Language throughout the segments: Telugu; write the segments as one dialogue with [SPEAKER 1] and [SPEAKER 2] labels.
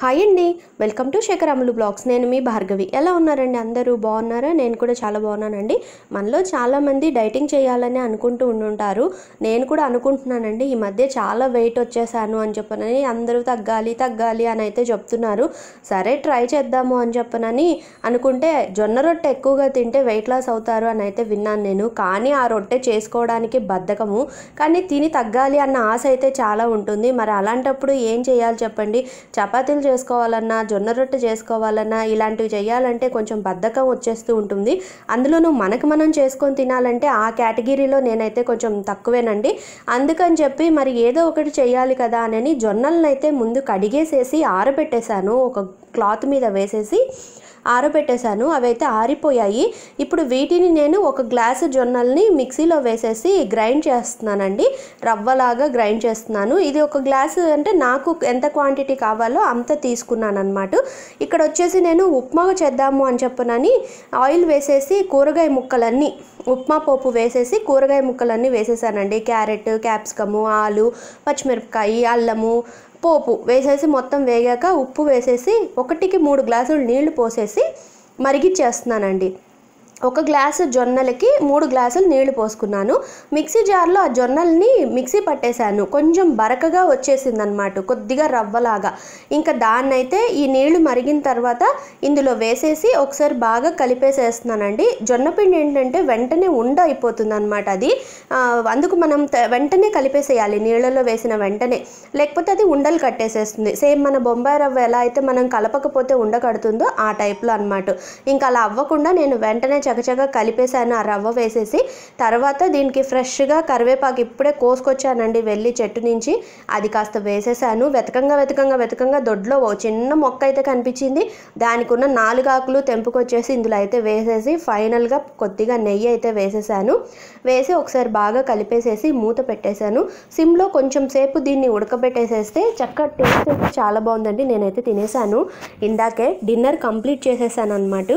[SPEAKER 1] హాయ్ అండి వెల్కమ్ టు శేఖర్ అమలు బ్లాగ్స్ నేను మీ భార్గవి ఎలా ఉన్నారండి అందరూ బాగున్నారా నేను కూడా చాలా బాగున్నానండి మనలో చాలామంది డైటింగ్ చేయాలని అనుకుంటూ ఉండుంటారు నేను కూడా అనుకుంటున్నానండి ఈ మధ్య చాలా వెయిట్ వచ్చేసాను అని చెప్పనని అందరూ తగ్గాలి తగ్గాలి అని అయితే చెప్తున్నారు సరే ట్రై చేద్దాము అని చెప్పనని అనుకుంటే జొన్న రొట్టె ఎక్కువగా తింటే వెయిట్ లాస్ అవుతారు అని అయితే విన్నాను నేను కానీ ఆ రొట్టె చేసుకోవడానికి బద్ధకము కానీ తిని తగ్గాలి అన్న ఆశ అయితే చాలా ఉంటుంది మరి అలాంటప్పుడు ఏం చేయాలి చెప్పండి చపాతీలు చేసుకోవాలన్నా జొన్న రొట్టె చేసుకోవాలన్నా ఇలాంటివి చేయాలంటే కొంచెం బద్ధకం వచ్చేస్తూ ఉంటుంది అందులోనూ మనకు మనం చేసుకొని తినాలంటే ఆ కేటగిరీలో నేనైతే కొంచెం తక్కువేనండి అందుకని చెప్పి మరి ఏదో ఒకటి చేయాలి కదా అని జొన్నలను అయితే ముందు కడిగేసేసి ఆరబెట్టేశాను ఒక క్లాత్ మీద వేసేసి ఆరబెట్టేశాను అవైతే ఆరిపోయాయి ఇప్పుడు వీటిని నేను ఒక గ్లాసు జొన్నల్ని మిక్సీలో వేసేసి గ్రైండ్ చేస్తున్నానండి రవ్వలాగా గ్రైండ్ చేస్తున్నాను ఇది ఒక గ్లాసు అంటే నాకు ఎంత క్వాంటిటీ కావాలో అంత తీసుకున్నాను అనమాట ఇక్కడ వచ్చేసి నేను ఉప్మా చేద్దాము అని చెప్పనని ఆయిల్ వేసేసి కూరగాయ ముక్కలన్నీ ఉప్మా పోపు వేసేసి కూరగాయ ముక్కలన్నీ వేసేసానండి క్యారెట్ క్యాప్సికము ఆలు పచ్చిమిరపకాయ అల్లము పోపు వేసేసి మొత్తం వేగాక ఉప్పు వేసేసి ఒకటికి మూడు గ్లాసులు నీళ్లు పోసేసి మరిగిచ్చేస్తున్నానండి ఒక గ్లాసు జొన్నలకి మూడు గ్లాసులు నీళ్లు పోసుకున్నాను మిక్సీ జార్లో ఆ జొన్నల్ని మిక్సీ పట్టేశాను కొంచెం బరకగా వచ్చేసిందనమాట కొద్దిగా రవ్వలాగా ఇంకా దాన్నైతే ఈ నీళ్లు మరిగిన తర్వాత ఇందులో వేసేసి ఒకసారి బాగా కలిపేసేస్తున్నానండి జొన్న పిండి ఏంటంటే వెంటనే ఉండ అయిపోతుంది అనమాట అది అందుకు మనం వెంటనే కలిపేసేయాలి నీళ్ళలో వేసిన వెంటనే లేకపోతే అది ఉండలు కట్టేసేస్తుంది సేమ్ మన బొంబాయి రవ్వ ఎలా అయితే మనం కలపకపోతే ఉండ కడుతుందో ఆ టైప్లో అనమాట ఇంకా అలా అవ్వకుండా నేను వెంటనే చకచక కలిపేసాను ఆ రవ్వ వేసేసి తర్వాత దీనికి ఫ్రెష్గా కరివేపాకు ఇప్పుడే కోసుకొచ్చానండి వెళ్ళి చెట్టు నుంచి అది కాస్త వేసేసాను వెతకంగా వెతకంగా వెతకంగా దొడ్లో ఓ చిన్న మొక్క అయితే కనిపించింది దానికి ఉన్న నాలుగు ఆకులు తెంపుకొచ్చేసి ఇందులో అయితే వేసేసి ఫైనల్గా కొద్దిగా నెయ్యి అయితే వేసేసాను వేసి ఒకసారి బాగా కలిపేసేసి మూత పెట్టేశాను సిమ్లో కొంచెం సేపు దీన్ని ఉడకబెట్టేసేస్తే చక్క టేస్ట్ అయితే చాలా బాగుందండి నేనైతే తినేసాను ఇందాకే డిన్నర్ కంప్లీట్ చేసేసాను అనమాట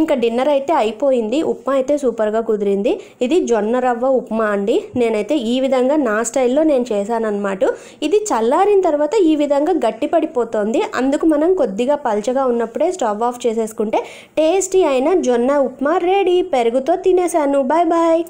[SPEAKER 1] ఇంకా డిన్నర్ అయితే అయిపోయింది ఉప్మా అయితే సూపర్గా కుదిరింది ఇది జొన్న రవ్వ ఉప్మా అండి నేనైతే ఈ విధంగా నా స్టైల్లో నేను చేశానన్నమాట ఇది చల్లారిన తర్వాత ఈ విధంగా గట్టి పడిపోతుంది అందుకు మనం కొద్దిగా పల్చగా ఉన్నప్పుడే స్టవ్ ఆఫ్ చేసేసుకుంటే టేస్టీ అయిన జొన్న ఉప్మా రెడీ పెరుగుతో తినేశాను బాయ్ బాయ్